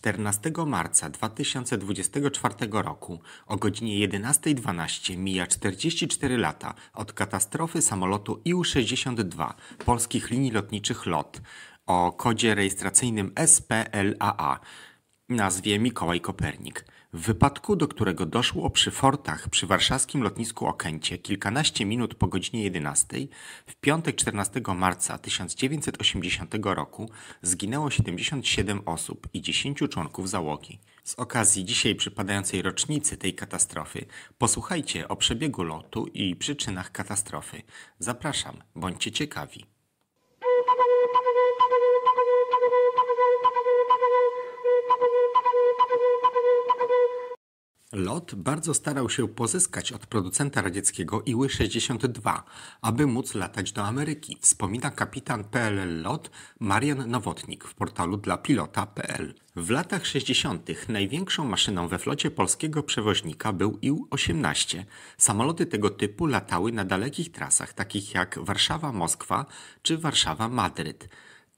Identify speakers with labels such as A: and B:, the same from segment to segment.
A: 14 marca 2024 roku o godzinie 11.12 mija 44 lata od katastrofy samolotu IU-62 polskich linii lotniczych LOT o kodzie rejestracyjnym SPLAA, nazwie Mikołaj Kopernik. W wypadku, do którego doszło przy fortach przy warszawskim lotnisku Okęcie kilkanaście minut po godzinie 11, w piątek 14 marca 1980 roku zginęło 77 osób i 10 członków załogi. Z okazji dzisiaj przypadającej rocznicy tej katastrofy posłuchajcie o przebiegu lotu i przyczynach katastrofy. Zapraszam, bądźcie ciekawi. LOT bardzo starał się pozyskać od producenta radzieckiego Iły-62, aby móc latać do Ameryki, wspomina kapitan PLL LOT Marian Nowotnik w portalu dla pilota.pl. W latach 60. największą maszyną we flocie polskiego przewoźnika był Ił-18. Samoloty tego typu latały na dalekich trasach, takich jak Warszawa-Moskwa czy Warszawa-Madryt.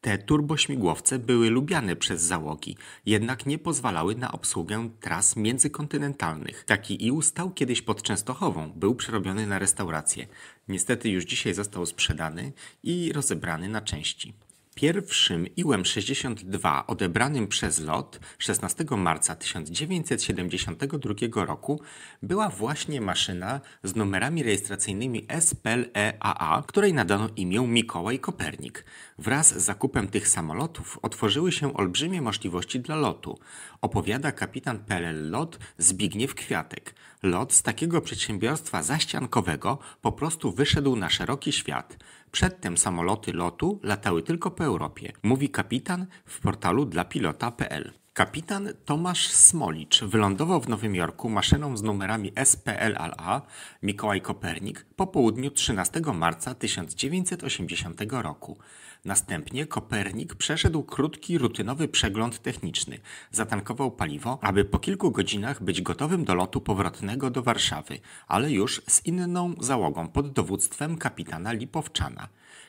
A: Te turbośmigłowce były lubiane przez załogi, jednak nie pozwalały na obsługę tras międzykontynentalnych. Taki i stał kiedyś pod Częstochową, był przerobiony na restaurację. Niestety już dzisiaj został sprzedany i rozebrany na części. Pierwszym IM-62 odebranym przez LOT 16 marca 1972 roku była właśnie maszyna z numerami rejestracyjnymi SPLEAA, której nadano imię Mikołaj Kopernik. Wraz z zakupem tych samolotów otworzyły się olbrzymie możliwości dla lotu, opowiada kapitan PLL LOT Zbigniew Kwiatek. Lot z takiego przedsiębiorstwa zaściankowego po prostu wyszedł na szeroki świat. Przedtem samoloty lotu latały tylko po Europie, mówi kapitan w portalu dla pilota.pl. Kapitan Tomasz Smolicz wylądował w Nowym Jorku maszyną z numerami SPLAA Mikołaj Kopernik po południu 13 marca 1980 roku. Następnie Kopernik przeszedł krótki, rutynowy przegląd techniczny. Zatankował paliwo, aby po kilku godzinach być gotowym do lotu powrotnego do Warszawy, ale już z inną załogą pod dowództwem kapitana Lipowczana.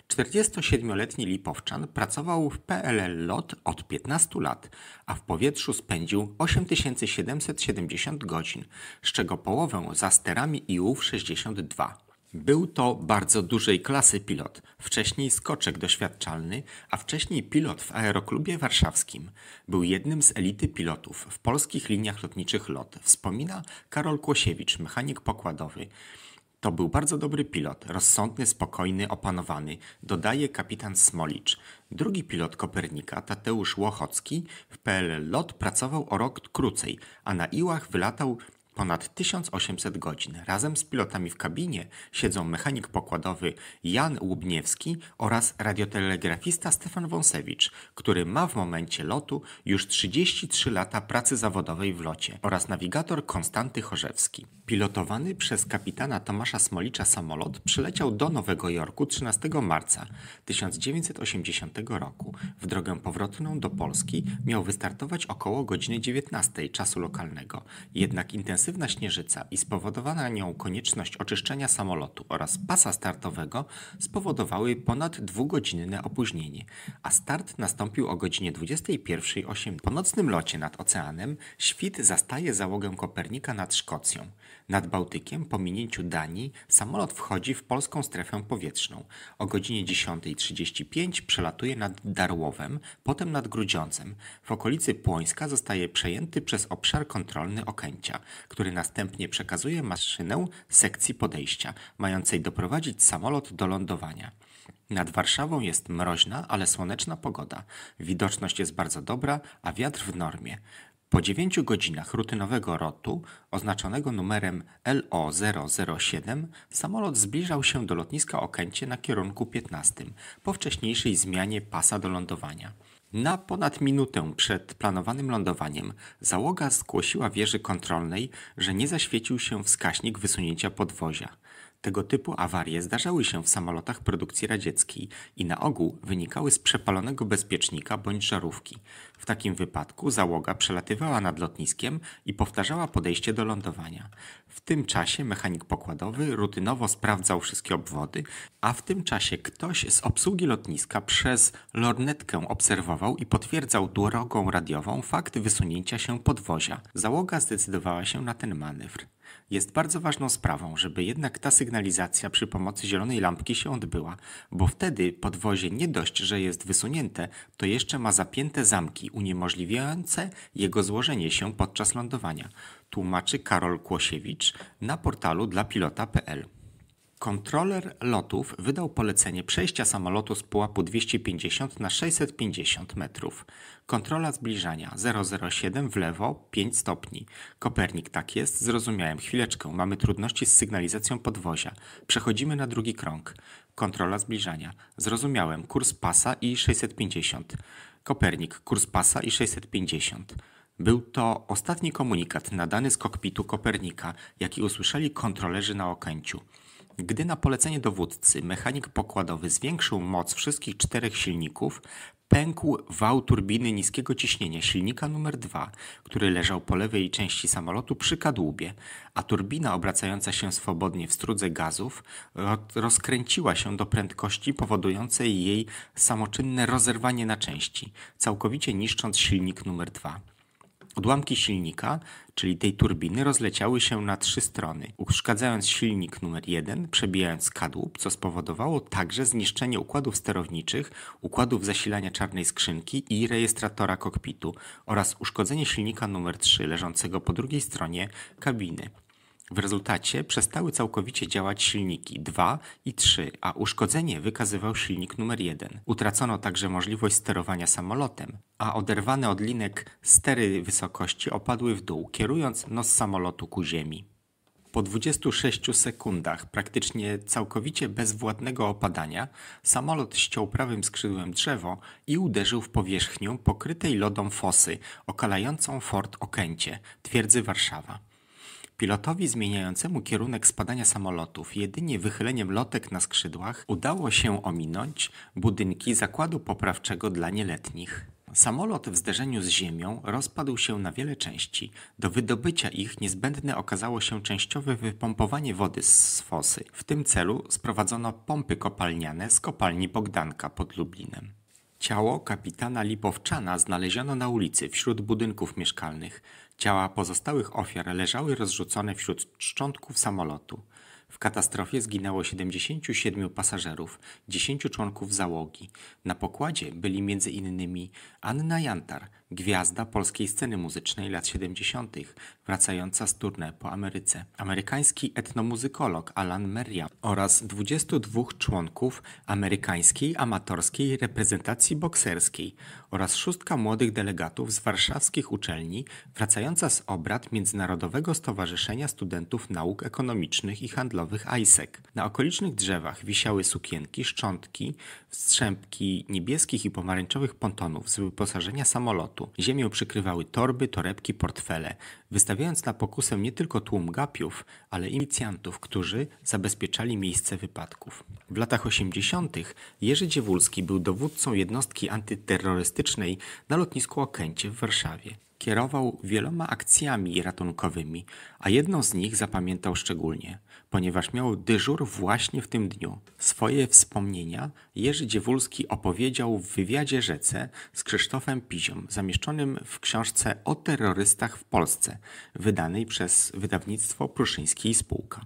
A: 47-letni Lipowczan pracował w PLL LOT od 15 lat, a w powietrzu spędził 8770 godzin, z czego połowę za sterami IU-62. Był to bardzo dużej klasy pilot, wcześniej skoczek doświadczalny, a wcześniej pilot w Aeroklubie Warszawskim. Był jednym z elity pilotów w polskich liniach lotniczych LOT, wspomina Karol Kłosiewicz, mechanik pokładowy. To był bardzo dobry pilot, rozsądny, spokojny, opanowany, dodaje kapitan Smolicz. Drugi pilot Kopernika, Tadeusz Łochocki, w PLL LOT pracował o rok krócej, a na Iłach wylatał ponad 1800 godzin. Razem z pilotami w kabinie siedzą mechanik pokładowy Jan Łubniewski oraz radiotelegrafista Stefan Wąsewicz, który ma w momencie lotu już 33 lata pracy zawodowej w locie oraz nawigator Konstanty Chorzewski. Pilotowany przez kapitana Tomasza Smolicza samolot przyleciał do Nowego Jorku 13 marca 1980 roku. W drogę powrotną do Polski miał wystartować około godziny 19 czasu lokalnego. Jednak intensywnie agresywna śnieżyca i spowodowana nią konieczność oczyszczenia samolotu oraz pasa startowego spowodowały ponad dwugodzinne opóźnienie, a start nastąpił o godzinie 21.08. Po nocnym locie nad oceanem świt zastaje załogę Kopernika nad Szkocją. Nad Bałtykiem, po minięciu Danii, samolot wchodzi w polską strefę powietrzną. O godzinie 10.35 przelatuje nad Darłowem, potem nad Grudziącem. W okolicy Płońska zostaje przejęty przez obszar kontrolny Okęcia, który następnie przekazuje maszynę sekcji podejścia, mającej doprowadzić samolot do lądowania. Nad Warszawą jest mroźna, ale słoneczna pogoda. Widoczność jest bardzo dobra, a wiatr w normie. Po 9 godzinach rutynowego rotu, oznaczonego numerem LO007, samolot zbliżał się do lotniska Okęcie na kierunku 15, po wcześniejszej zmianie pasa do lądowania. Na ponad minutę przed planowanym lądowaniem załoga zgłosiła wieży kontrolnej, że nie zaświecił się wskaźnik wysunięcia podwozia. Tego typu awarie zdarzały się w samolotach produkcji radzieckiej i na ogół wynikały z przepalonego bezpiecznika bądź żarówki. W takim wypadku załoga przelatywała nad lotniskiem i powtarzała podejście do lądowania. W tym czasie mechanik pokładowy rutynowo sprawdzał wszystkie obwody, a w tym czasie ktoś z obsługi lotniska przez lornetkę obserwował i potwierdzał drogą radiową fakt wysunięcia się podwozia. Załoga zdecydowała się na ten manewr. Jest bardzo ważną sprawą, żeby jednak ta sygnalizacja przy pomocy zielonej lampki się odbyła, bo wtedy podwozie nie dość, że jest wysunięte, to jeszcze ma zapięte zamki uniemożliwiające jego złożenie się podczas lądowania, tłumaczy Karol Kłosiewicz na portalu dla pilota.pl. Kontroler lotów wydał polecenie przejścia samolotu z pułapu 250 na 650 metrów. Kontrola zbliżania 007 w lewo 5 stopni. Kopernik tak jest, zrozumiałem, chwileczkę, mamy trudności z sygnalizacją podwozia. Przechodzimy na drugi krąg. Kontrola zbliżania. Zrozumiałem, kurs pasa i 650. Kopernik, kurs pasa i 650. Był to ostatni komunikat nadany z kokpitu Kopernika, jaki usłyszeli kontrolerzy na Okęciu. Gdy na polecenie dowódcy mechanik pokładowy zwiększył moc wszystkich czterech silników, pękł wał turbiny niskiego ciśnienia silnika numer 2, który leżał po lewej części samolotu przy kadłubie, a turbina obracająca się swobodnie w strudze gazów rozkręciła się do prędkości powodującej jej samoczynne rozerwanie na części, całkowicie niszcząc silnik numer 2. Odłamki silnika, czyli tej turbiny, rozleciały się na trzy strony, uszkadzając silnik numer 1, przebijając kadłub, co spowodowało także zniszczenie układów sterowniczych, układów zasilania czarnej skrzynki i rejestratora kokpitu oraz uszkodzenie silnika numer 3 leżącego po drugiej stronie kabiny. W rezultacie przestały całkowicie działać silniki 2 i 3, a uszkodzenie wykazywał silnik numer 1. Utracono także możliwość sterowania samolotem, a oderwane od linek stery wysokości opadły w dół, kierując nos samolotu ku ziemi. Po 26 sekundach, praktycznie całkowicie bezwładnego opadania, samolot ściął prawym skrzydłem drzewo i uderzył w powierzchnię pokrytej lodą fosy, okalającą Fort Okęcie, twierdzy Warszawa. Pilotowi zmieniającemu kierunek spadania samolotów jedynie wychyleniem lotek na skrzydłach udało się ominąć budynki zakładu poprawczego dla nieletnich. Samolot w zderzeniu z ziemią rozpadł się na wiele części. Do wydobycia ich niezbędne okazało się częściowe wypompowanie wody z fosy. W tym celu sprowadzono pompy kopalniane z kopalni Bogdanka pod Lublinem. Ciało kapitana Lipowczana znaleziono na ulicy wśród budynków mieszkalnych. Ciała pozostałych ofiar leżały rozrzucone wśród szczątków samolotu. W katastrofie zginęło 77 pasażerów, 10 członków załogi. Na pokładzie byli m.in. Anna Jantar, Gwiazda polskiej sceny muzycznej lat 70., wracająca z tournée po Ameryce. Amerykański etnomuzykolog Alan Merriam oraz 22 członków amerykańskiej amatorskiej reprezentacji bokserskiej oraz szóstka młodych delegatów z warszawskich uczelni wracająca z obrad Międzynarodowego Stowarzyszenia Studentów Nauk Ekonomicznych i Handlowych ISEC. Na okolicznych drzewach wisiały sukienki, szczątki, wstrzępki niebieskich i pomarańczowych pontonów z wyposażenia samolotu gruntu. Ziemię przykrywały torby, torebki, portfele, wystawiając na pokusę nie tylko tłum gapiów, ale i milicjantów, którzy zabezpieczali miejsce wypadków. W latach 80. Jerzy Dziewulski był dowódcą jednostki antyterrorystycznej na lotnisku Okęcie w Warszawie kierował wieloma akcjami ratunkowymi, a jedną z nich zapamiętał szczególnie, ponieważ miał dyżur właśnie w tym dniu. Swoje wspomnienia Jerzy Dziewulski opowiedział w wywiadzie Rzece z Krzysztofem Pizią, zamieszczonym w książce o terrorystach w Polsce, wydanej przez wydawnictwo Pruszyńskiej Spółka.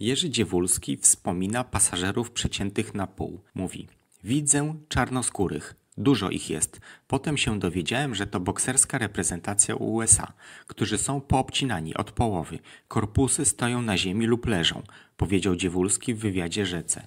A: Jerzy Dziewulski wspomina pasażerów przeciętych na pół. Mówi: Widzę czarnoskórych, Dużo ich jest. Potem się dowiedziałem, że to bokserska reprezentacja USA, którzy są poobcinani od połowy. Korpusy stoją na ziemi lub leżą, powiedział Dziewulski w wywiadzie Rzece.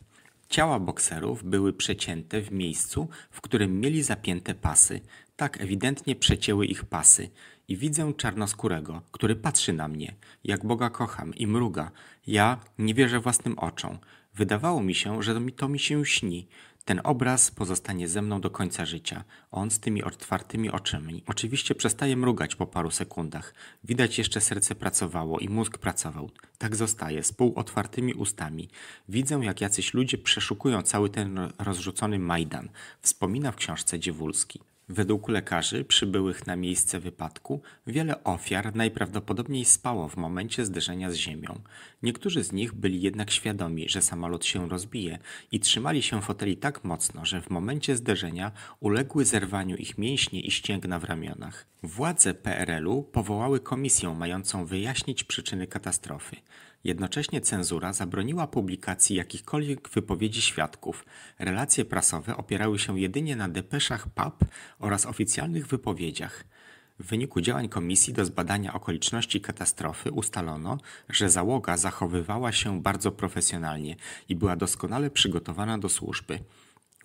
A: Ciała bokserów były przecięte w miejscu, w którym mieli zapięte pasy. Tak ewidentnie przecięły ich pasy i widzę czarnoskórego, który patrzy na mnie, jak Boga kocham i mruga. Ja nie wierzę własnym oczom. Wydawało mi się, że to mi się śni. Ten obraz pozostanie ze mną do końca życia. On z tymi otwartymi oczami. Oczywiście przestaje mrugać po paru sekundach. Widać jeszcze serce pracowało i mózg pracował. Tak zostaje, z półotwartymi ustami. Widzę, jak jacyś ludzie przeszukują cały ten rozrzucony Majdan. Wspomina w książce Dziewulski. Według lekarzy przybyłych na miejsce wypadku wiele ofiar najprawdopodobniej spało w momencie zderzenia z ziemią. Niektórzy z nich byli jednak świadomi, że samolot się rozbije i trzymali się foteli tak mocno, że w momencie zderzenia uległy zerwaniu ich mięśnie i ścięgna w ramionach. Władze PRL-u powołały komisję mającą wyjaśnić przyczyny katastrofy. Jednocześnie cenzura zabroniła publikacji jakichkolwiek wypowiedzi świadków. Relacje prasowe opierały się jedynie na depeszach PAP oraz oficjalnych wypowiedziach. W wyniku działań komisji do zbadania okoliczności katastrofy ustalono, że załoga zachowywała się bardzo profesjonalnie i była doskonale przygotowana do służby.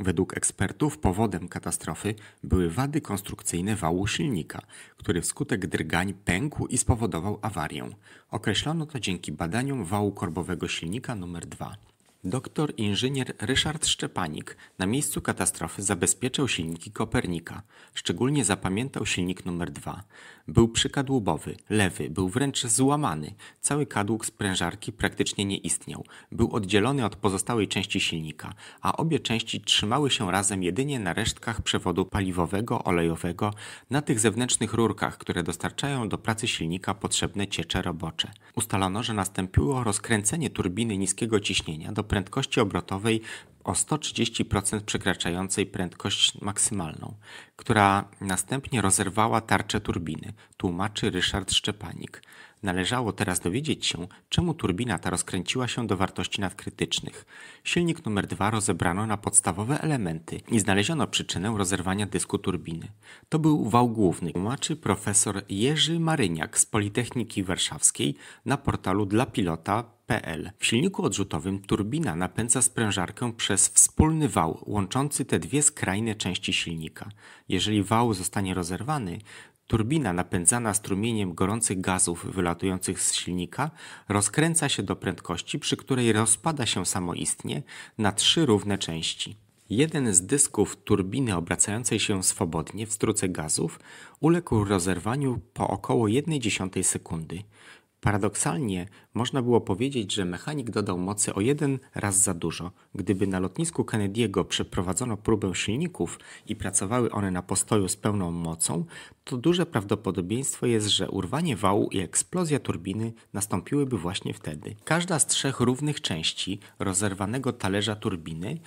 A: Według ekspertów powodem katastrofy były wady konstrukcyjne wału silnika, który wskutek drgań pękł i spowodował awarię. Określono to dzięki badaniom wału korbowego silnika nr 2. Doktor inżynier Ryszard Szczepanik na miejscu katastrofy zabezpieczał silniki Kopernika. Szczególnie zapamiętał silnik numer dwa. Był przykadłubowy, lewy, był wręcz złamany. Cały kadłub sprężarki praktycznie nie istniał. Był oddzielony od pozostałej części silnika, a obie części trzymały się razem jedynie na resztkach przewodu paliwowego, olejowego, na tych zewnętrznych rurkach, które dostarczają do pracy silnika potrzebne ciecze robocze. Ustalono, że nastąpiło rozkręcenie turbiny niskiego ciśnienia do prędkości obrotowej o 130% przekraczającej prędkość maksymalną, która następnie rozerwała tarczę turbiny, tłumaczy Ryszard Szczepanik. Należało teraz dowiedzieć się, czemu turbina ta rozkręciła się do wartości nadkrytycznych. Silnik numer 2 rozebrano na podstawowe elementy i znaleziono przyczynę rozerwania dysku turbiny. To był wał główny, tłumaczy profesor Jerzy Maryniak z Politechniki Warszawskiej na portalu dla pilota PL. W silniku odrzutowym turbina napędza sprężarkę przez wspólny wał łączący te dwie skrajne części silnika. Jeżeli wał zostanie rozerwany, turbina napędzana strumieniem gorących gazów wylatujących z silnika rozkręca się do prędkości, przy której rozpada się samoistnie na trzy równe części. Jeden z dysków turbiny obracającej się swobodnie w struce gazów uległ rozerwaniu po około dziesiątej sekundy. Paradoksalnie można było powiedzieć, że mechanik dodał mocy o jeden raz za dużo. Gdyby na lotnisku Kennedy'ego przeprowadzono próbę silników i pracowały one na postoju z pełną mocą, to duże prawdopodobieństwo jest, że urwanie wału i eksplozja turbiny nastąpiłyby właśnie wtedy. Każda z trzech równych części rozerwanego talerza turbiny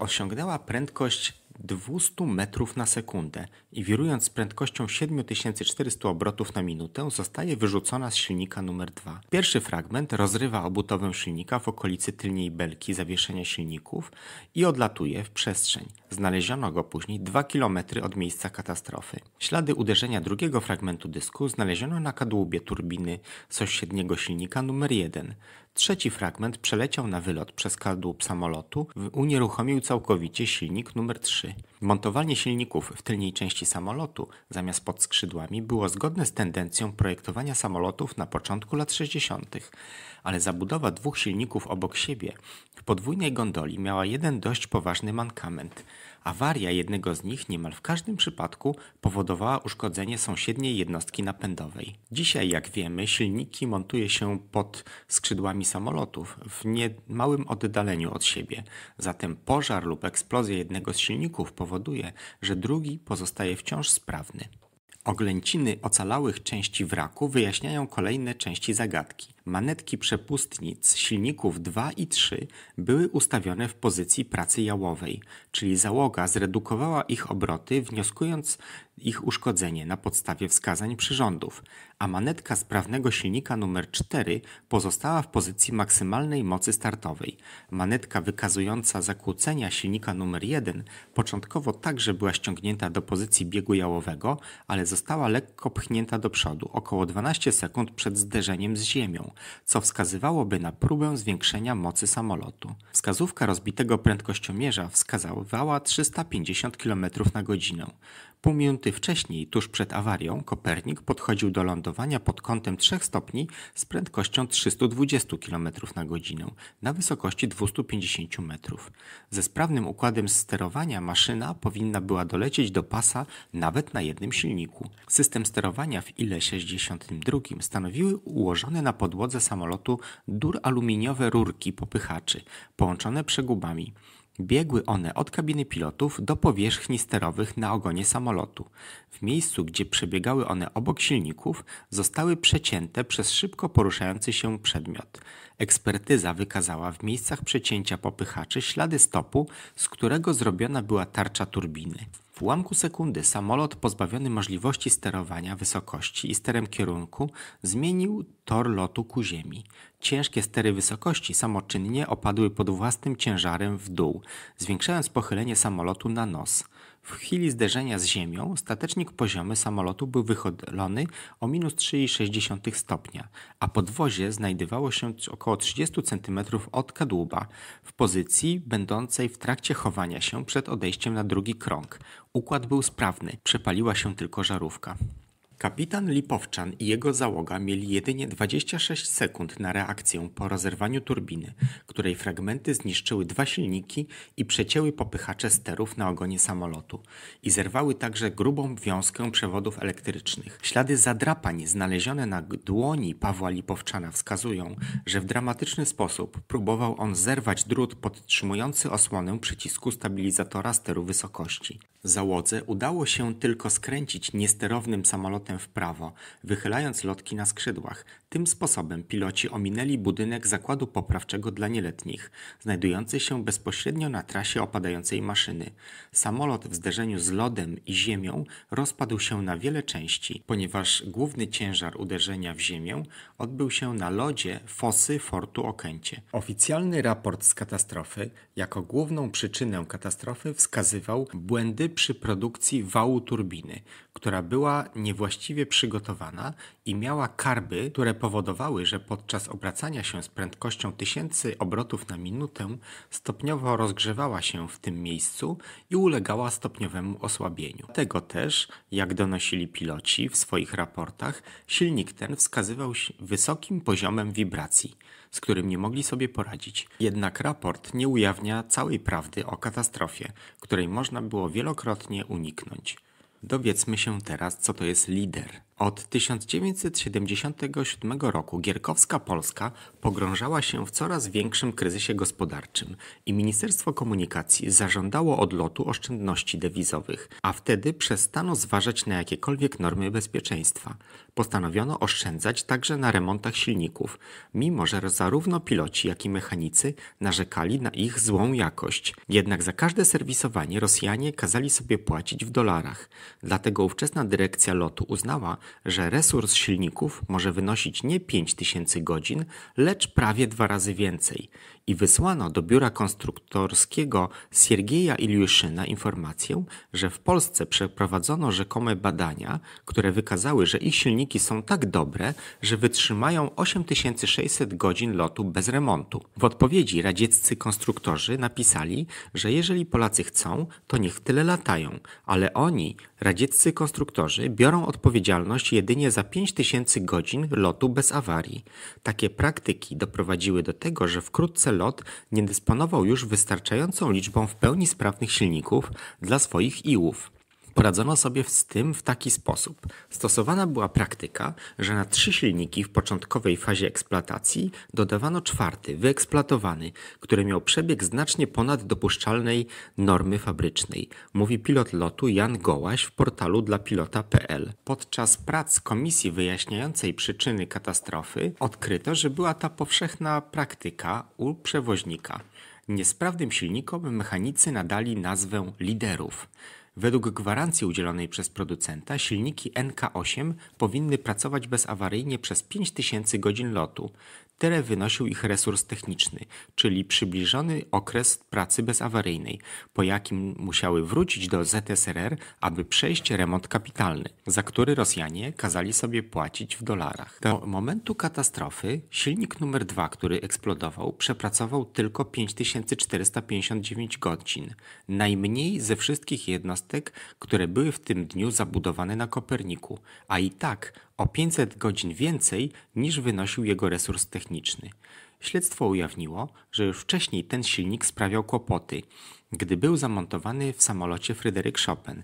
A: osiągnęła prędkość 200 metrów na sekundę i wirując z prędkością 7400 obrotów na minutę zostaje wyrzucona z silnika numer 2. Pierwszy fragment rozrywa obutowę silnika w okolicy tylniej belki zawieszenia silników i odlatuje w przestrzeń. Znaleziono go później 2 km od miejsca katastrofy. Ślady uderzenia drugiego fragmentu dysku znaleziono na kadłubie turbiny sąsiedniego silnika numer 1. Trzeci fragment przeleciał na wylot przez kadłub samolotu, unieruchomił całkowicie silnik numer 3. Montowanie silników w tylnej części samolotu zamiast pod skrzydłami było zgodne z tendencją projektowania samolotów na początku lat 60., ale zabudowa dwóch silników obok siebie w podwójnej gondoli miała jeden dość poważny mankament – Awaria jednego z nich niemal w każdym przypadku powodowała uszkodzenie sąsiedniej jednostki napędowej. Dzisiaj, jak wiemy, silniki montuje się pod skrzydłami samolotów w niemałym oddaleniu od siebie. Zatem pożar lub eksplozja jednego z silników powoduje, że drugi pozostaje wciąż sprawny. Oględciny ocalałych części wraku wyjaśniają kolejne części zagadki. Manetki przepustnic silników 2 i 3 były ustawione w pozycji pracy jałowej, czyli załoga zredukowała ich obroty, wnioskując ich uszkodzenie na podstawie wskazań przyrządów, a manetka sprawnego silnika numer 4 pozostała w pozycji maksymalnej mocy startowej. Manetka wykazująca zakłócenia silnika numer 1 początkowo także była ściągnięta do pozycji biegu jałowego, ale została lekko pchnięta do przodu, około 12 sekund przed zderzeniem z ziemią, co wskazywałoby na próbę zwiększenia mocy samolotu. Wskazówka rozbitego prędkościomierza wskazywała 350 km na godzinę. Pół minuty wcześniej, tuż przed awarią, Kopernik podchodził do lądowania pod kątem 3 stopni z prędkością 320 km na godzinę na wysokości 250 m. Ze sprawnym układem sterowania maszyna powinna była dolecieć do pasa nawet na jednym silniku. System sterowania w ILE 62 stanowiły ułożone na podłodze samolotu dur aluminiowe rurki popychaczy połączone przegubami. Biegły one od kabiny pilotów do powierzchni sterowych na ogonie samolotu. W miejscu, gdzie przebiegały one obok silników, zostały przecięte przez szybko poruszający się przedmiot. Ekspertyza wykazała w miejscach przecięcia popychaczy ślady stopu, z którego zrobiona była tarcza turbiny. W ułamku sekundy samolot pozbawiony możliwości sterowania wysokości i sterem kierunku zmienił tor lotu ku ziemi. Ciężkie stery wysokości samoczynnie opadły pod własnym ciężarem w dół, zwiększając pochylenie samolotu na nos. W chwili zderzenia z ziemią statecznik poziomy samolotu był wychylony o minus 3,6 stopnia, a podwozie znajdowało się około 30 cm od kadłuba, w pozycji będącej w trakcie chowania się przed odejściem na drugi krąg, Układ był sprawny, przepaliła się tylko żarówka. Kapitan Lipowczan i jego załoga mieli jedynie 26 sekund na reakcję po rozerwaniu turbiny, której fragmenty zniszczyły dwa silniki i przecięły popychacze sterów na ogonie samolotu i zerwały także grubą wiązkę przewodów elektrycznych. Ślady zadrapań znalezione na dłoni Pawła Lipowczana wskazują, że w dramatyczny sposób próbował on zerwać drut podtrzymujący osłonę przycisku stabilizatora steru wysokości. Załodze udało się tylko skręcić niesterownym samolotem powrotem w prawo, wychylając lotki na skrzydłach. Tym sposobem piloci ominęli budynek zakładu poprawczego dla nieletnich, znajdujący się bezpośrednio na trasie opadającej maszyny. Samolot w zderzeniu z lodem i ziemią rozpadł się na wiele części, ponieważ główny ciężar uderzenia w ziemię odbył się na lodzie fosy Fortu Okęcie. Oficjalny raport z katastrofy jako główną przyczynę katastrofy wskazywał błędy przy produkcji wału turbiny, która była niewłaściwa właściwie przygotowana i miała karby, które powodowały, że podczas obracania się z prędkością tysięcy obrotów na minutę stopniowo rozgrzewała się w tym miejscu i ulegała stopniowemu osłabieniu. Dlatego też, jak donosili piloci w swoich raportach, silnik ten wskazywał wysokim poziomem wibracji, z którym nie mogli sobie poradzić. Jednak raport nie ujawnia całej prawdy o katastrofie, której można było wielokrotnie uniknąć. Dowiedzmy się teraz, co to jest lider. Od 1977 roku Gierkowska Polska pogrążała się w coraz większym kryzysie gospodarczym i Ministerstwo Komunikacji zażądało lotu oszczędności dewizowych, a wtedy przestano zważać na jakiekolwiek normy bezpieczeństwa. Postanowiono oszczędzać także na remontach silników, mimo że zarówno piloci, jak i mechanicy narzekali na ich złą jakość. Jednak za każde serwisowanie Rosjanie kazali sobie płacić w dolarach. Dlatego ówczesna dyrekcja lotu uznała, że resurs silników może wynosić nie 5000 godzin, lecz prawie dwa razy więcej i wysłano do biura konstruktorskiego Siergieja Iliuszyna informację, że w Polsce przeprowadzono rzekome badania, które wykazały, że ich silniki są tak dobre, że wytrzymają 8600 godzin lotu bez remontu. W odpowiedzi radzieccy konstruktorzy napisali, że jeżeli Polacy chcą, to niech tyle latają, ale oni, radzieccy konstruktorzy, biorą odpowiedzialność jedynie za 5000 godzin lotu bez awarii. Takie praktyki doprowadziły do tego, że wkrótce lot nie dysponował już wystarczającą liczbą w pełni sprawnych silników dla swoich iłów. Poradzono sobie z tym w taki sposób. Stosowana była praktyka, że na trzy silniki w początkowej fazie eksploatacji dodawano czwarty, wyeksploatowany, który miał przebieg znacznie ponad dopuszczalnej normy fabrycznej, mówi pilot lotu Jan Gołaś w portalu dla pilota.pl. Podczas prac komisji wyjaśniającej przyczyny katastrofy odkryto, że była ta powszechna praktyka u przewoźnika. Niesprawnym silnikom mechanicy nadali nazwę liderów. Według gwarancji udzielonej przez producenta silniki NK8 powinny pracować bezawaryjnie przez 5000 godzin lotu. Tyle wynosił ich resurs techniczny, czyli przybliżony okres pracy bezawaryjnej, po jakim musiały wrócić do ZSRR, aby przejść remont kapitalny, za który Rosjanie kazali sobie płacić w dolarach. Do momentu katastrofy silnik numer 2, który eksplodował, przepracował tylko 5459 godzin, najmniej ze wszystkich jednostek które były w tym dniu zabudowane na Koperniku, a i tak o 500 godzin więcej niż wynosił jego resurs techniczny. Śledztwo ujawniło, że już wcześniej ten silnik sprawiał kłopoty, gdy był zamontowany w samolocie Fryderyk Chopin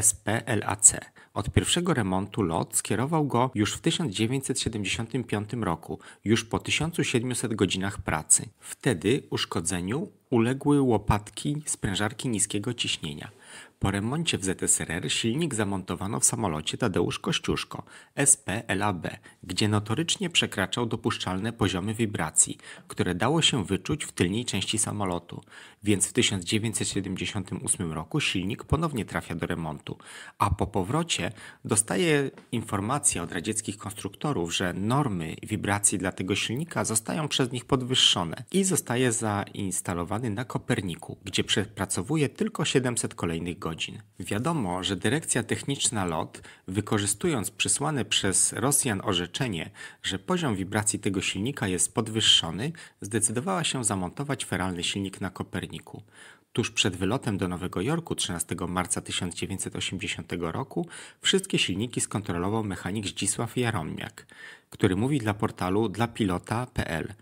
A: SPLAC. Od pierwszego remontu lot skierował go już w 1975 roku, już po 1700 godzinach pracy. Wtedy uszkodzeniu uległy łopatki sprężarki niskiego ciśnienia. Po remoncie w ZSRR silnik zamontowano w samolocie Tadeusz Kościuszko (SPLAB), gdzie notorycznie przekraczał dopuszczalne poziomy wibracji, które dało się wyczuć w tylnej części samolotu, więc w 1978 roku silnik ponownie trafia do remontu, a po powrocie dostaje informację od radzieckich konstruktorów, że normy wibracji dla tego silnika zostają przez nich podwyższone i zostaje zainstalowany na Koperniku, gdzie przepracowuje tylko 700 kolejnych kolejnych godzin. Wiadomo, że dyrekcja techniczna LOT, wykorzystując przysłane przez Rosjan orzeczenie, że poziom wibracji tego silnika jest podwyższony, zdecydowała się zamontować feralny silnik na Koperniku. Tuż przed wylotem do Nowego Jorku 13 marca 1980 roku wszystkie silniki skontrolował mechanik Zdzisław Jaromniak, który mówi dla portalu dlapilota.pl.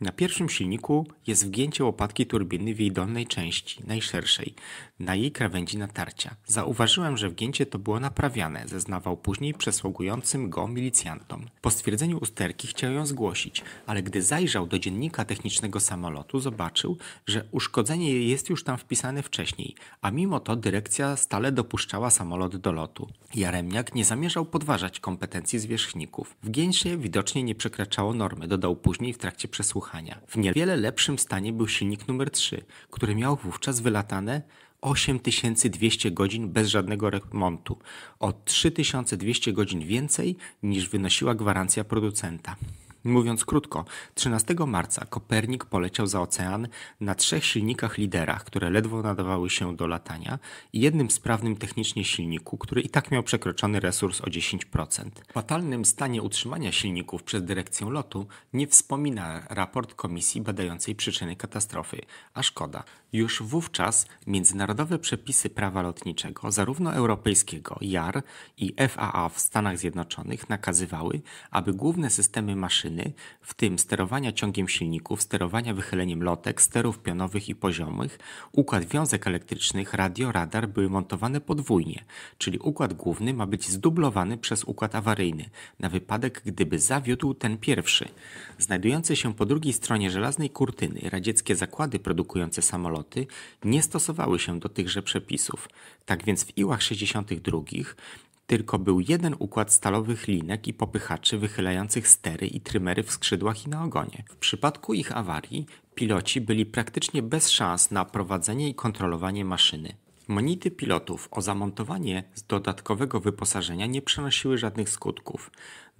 A: Na pierwszym silniku jest wgięcie łopatki turbiny w jej dolnej części, najszerszej na jej krawędzi natarcia. Zauważyłem, że wgięcie to było naprawiane, zeznawał później przesługującym go milicjantom. Po stwierdzeniu usterki chciał ją zgłosić, ale gdy zajrzał do dziennika technicznego samolotu, zobaczył, że uszkodzenie jest już tam wpisane wcześniej, a mimo to dyrekcja stale dopuszczała samolot do lotu. Jaremniak nie zamierzał podważać kompetencji zwierzchników. Wgięcie widocznie nie przekraczało normy, dodał później w trakcie przesłuchania. W niewiele lepszym stanie był silnik numer 3, który miał wówczas wylatane 8200 godzin bez żadnego remontu, o 3200 godzin więcej niż wynosiła gwarancja producenta. Mówiąc krótko, 13 marca Kopernik poleciał za ocean na trzech silnikach liderach, które ledwo nadawały się do latania i jednym sprawnym technicznie silniku, który i tak miał przekroczony resurs o 10%. O fatalnym stanie utrzymania silników przez dyrekcję lotu nie wspomina raport komisji badającej przyczyny katastrofy, a szkoda. Już wówczas międzynarodowe przepisy prawa lotniczego, zarówno europejskiego JAR i FAA w Stanach Zjednoczonych nakazywały, aby główne systemy maszyny w tym sterowania ciągiem silników, sterowania wychyleniem lotek, sterów pionowych i poziomych. Układ wiązek elektrycznych, radio, radar były montowane podwójnie, czyli układ główny ma być zdublowany przez układ awaryjny, na wypadek gdyby zawiódł ten pierwszy. Znajdujące się po drugiej stronie żelaznej kurtyny radzieckie zakłady produkujące samoloty nie stosowały się do tychże przepisów. Tak więc w Iłach 62 tylko był jeden układ stalowych linek i popychaczy wychylających stery i trymery w skrzydłach i na ogonie. W przypadku ich awarii piloci byli praktycznie bez szans na prowadzenie i kontrolowanie maszyny. Monity pilotów o zamontowanie z dodatkowego wyposażenia nie przenosiły żadnych skutków.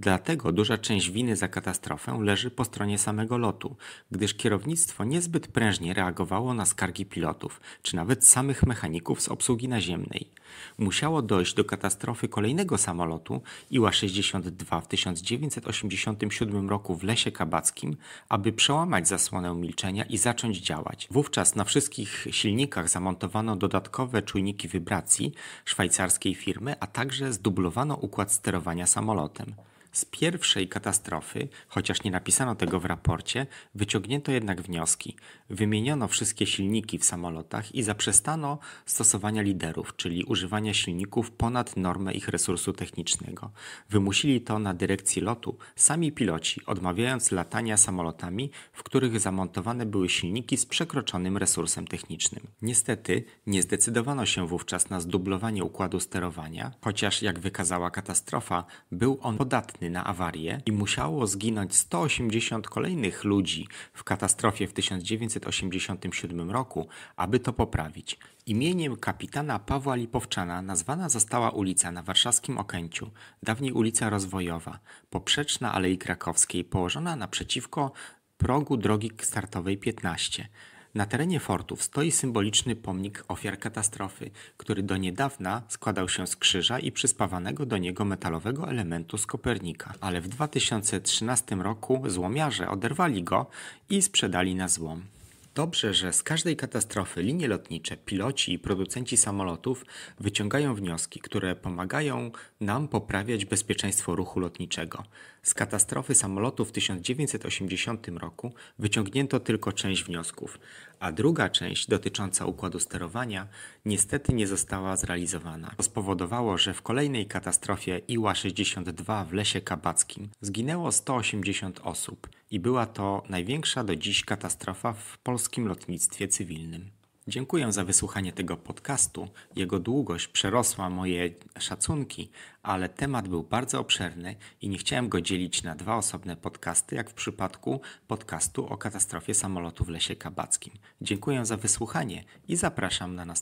A: Dlatego duża część winy za katastrofę leży po stronie samego lotu, gdyż kierownictwo niezbyt prężnie reagowało na skargi pilotów, czy nawet samych mechaników z obsługi naziemnej. Musiało dojść do katastrofy kolejnego samolotu Iła-62 w 1987 roku w Lesie Kabackim, aby przełamać zasłonę milczenia i zacząć działać. Wówczas na wszystkich silnikach zamontowano dodatkowe czujniki wibracji szwajcarskiej firmy, a także zdublowano układ sterowania samolotem. Z pierwszej katastrofy, chociaż nie napisano tego w raporcie, wyciągnięto jednak wnioski. Wymieniono wszystkie silniki w samolotach i zaprzestano stosowania liderów, czyli używania silników ponad normę ich resursu technicznego. Wymusili to na dyrekcji lotu sami piloci, odmawiając latania samolotami, w których zamontowane były silniki z przekroczonym resursem technicznym. Niestety, nie zdecydowano się wówczas na zdublowanie układu sterowania, chociaż jak wykazała katastrofa, był on podatny podatny na awarię i musiało zginąć 180 kolejnych ludzi w katastrofie w 1987 roku, aby to poprawić. Imieniem kapitana Pawła Lipowczana nazwana została ulica na warszawskim Okęciu, dawniej ulica Rozwojowa, poprzeczna Alei Krakowskiej, położona naprzeciwko progu drogi startowej 15. Na terenie fortów stoi symboliczny pomnik ofiar katastrofy, który do niedawna składał się z krzyża i przyspawanego do niego metalowego elementu z Kopernika. Ale w 2013 roku złomiarze oderwali go i sprzedali na złom. Dobrze, że z każdej katastrofy linie lotnicze, piloci i producenci samolotów wyciągają wnioski, które pomagają nam poprawiać bezpieczeństwo ruchu lotniczego. Z katastrofy samolotu w 1980 roku wyciągnięto tylko część wniosków, a druga część dotycząca układu sterowania niestety nie została zrealizowana. To spowodowało, że w kolejnej katastrofie IWA-62 w Lesie Kabackim zginęło 180 osób i była to największa do dziś katastrofa w polskim lotnictwie cywilnym. Dziękuję za wysłuchanie tego podcastu. Jego długość przerosła moje szacunki, ale temat był bardzo obszerny i nie chciałem go dzielić na dwa osobne podcasty, jak w przypadku podcastu o katastrofie samolotu w Lesie Kabackim. Dziękuję za wysłuchanie i zapraszam na następny.